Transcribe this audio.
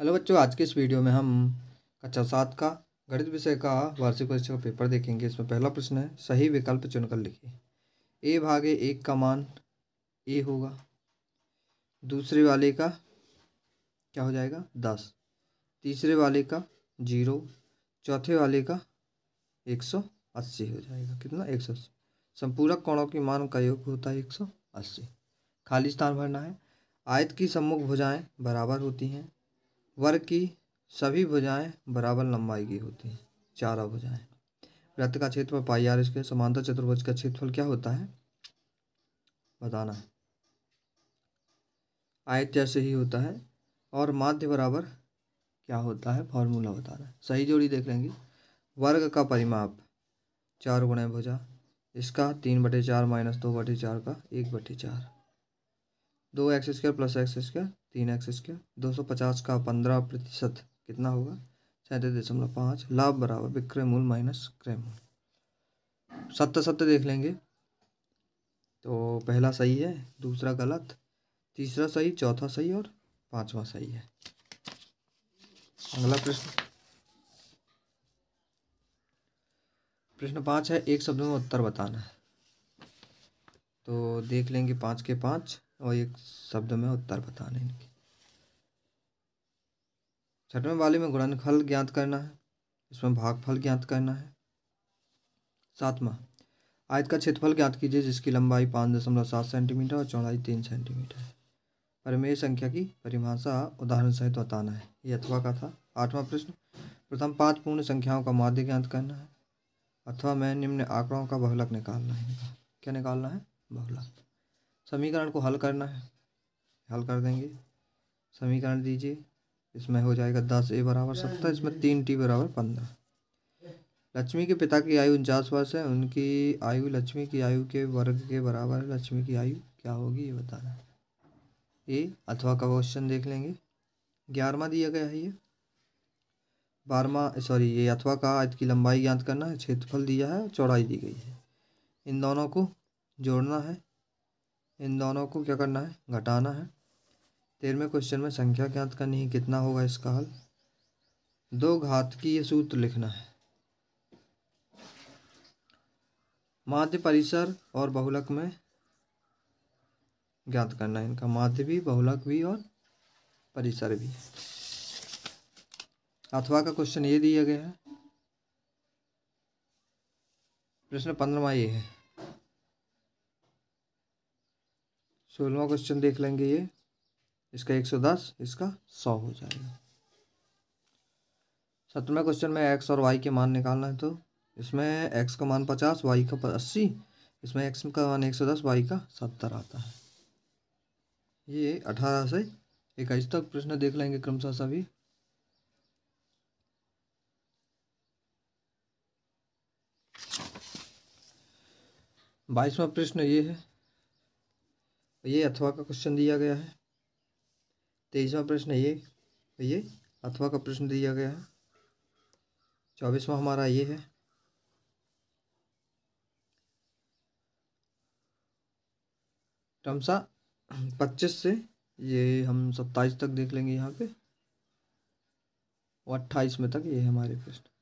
hello बच्चों आज के इस वीडियो में हम कक्षा सात का गणित विषय का वार्षिक परीक्षा का पेपर देखेंगे इसमें पहला प्रश्न है सही विकल्प चुनकर लिखिए ए भागे एक का मान ए होगा दूसरे वाले का क्या हो जाएगा दस तीसरे वाले का जीरो चौथे वाले का एक सौ अस्सी हो जाएगा कितना एक सौ अस्सी संपूरक कोणों की मान का योग होता है एक सौ अस्सी खाली स्थान भरना है आयत की सम्मुख भुजाएं बराबर होती हैं वर्ग की सभी भुजाएं बराबर लंबाई की होती हैं चारों भुजाएं वृत्त का क्षेत्रफल पाई आर इसके समांतर चतुर्भुज का क्षेत्रफल क्या होता है बताना है आयत जैसे ही होता है और माध्य बराबर क्या होता है फॉर्मूला बताना है सही जोड़ी देख लेंगे वर्ग का परिमाप चार गुणे भुजा इसका तीन बटे चार माइनस दो बटे चार का एक बटे चार दो x square plus x square तीन एक्स स्क्वायर दो सौ पचास का पंद्रह प्रतिशत कितना होगा सैंतीस दशमलव पाँच लाभ बराबर विक्रय मूल माइनस क्रय मूल सत्य सत्य देख लेंगे तो पहला सही है दूसरा गलत तीसरा सही चौथा सही और पांचवा सही है अगला प्रश्न प्रश्न पाँच है एक शब्द में उत्तर बताना है तो देख लेंगे पाँच के पाँच और एक शब्द में उत्तर बताने इनके छठवें वाले में गुणनफल ज्ञात करना है इसमें भागफल ज्ञात करना है सातवां आयत का क्षेत्रफल ज्ञात कीजिए जिसकी लंबाई पाँच दशमलव सात सेंटीमीटर और चौड़ाई तीन सेंटीमीटर है परमेय संख्या की परिभाषा उदाहरण सहित बताना है ये अथवा का था आठवां प्रश्न प्रथम पांच पूर्ण संख्याओं का माध्य ज्ञात करना है अथवा मैं निम्न आंकड़ों का बहुलक निकालना है क्या निकालना है बहुलक समीकरण को हल करना है हल कर देंगे समीकरण दीजिए इसमें हो जाएगा दस ए बराबर सत्तर इसमें तीन टी बराबर पंद्रह लक्ष्मी के पिता की आयु उनचास वर्ष है उनकी आयु लक्ष्मी की आयु के वर्ग के बराबर है लक्ष्मी की आयु क्या होगी ये बताना है ए अथवा का क्वेश्चन देख लेंगे ग्यारहवा दिया गया है ये बारहवा सॉरी ये अथवा का आयत की लंबाई ज्ञात करना है क्षेत्रफल दिया है और चौड़ाई दी गई है इन दोनों को जोड़ना है इन दोनों को क्या करना है घटाना है तेरहवें क्वेश्चन में संख्या ज्ञात करनी है कितना होगा इसका हल दो घात की ये सूत्र लिखना है माध्य परिसर और बहुलक में ज्ञात करना है इनका माध्य भी बहुलक भी और परिसर भी अथवा का क्वेश्चन ये दिया गया है प्रश्न पंद्रवा ये है सोलहवा क्वेश्चन देख लेंगे ये इसका एक सौ दस इसका सौ हो जाएगा सत्रहवें क्वेश्चन में एक्स और वाई के मान निकालना है तो इसमें एक्स का मान पचास वाई का अस्सी इसमें एक्स का मान एक सौ दस वाई का सत्तर आता है ये अठारह से इक्कीस तक प्रश्न देख लेंगे क्रमशः सभी बाईसवा प्रश्न ये है ये अथवा का क्वेश्चन दिया गया है तेईसवा प्रश्न ये ये अथवा का प्रश्न दिया गया है चौबीसवा हमारा ये है टमसा पच्चीस से ये हम सत्ताईस तक देख लेंगे यहाँ पे और अट्ठाईस में तक ये हमारे प्रश्न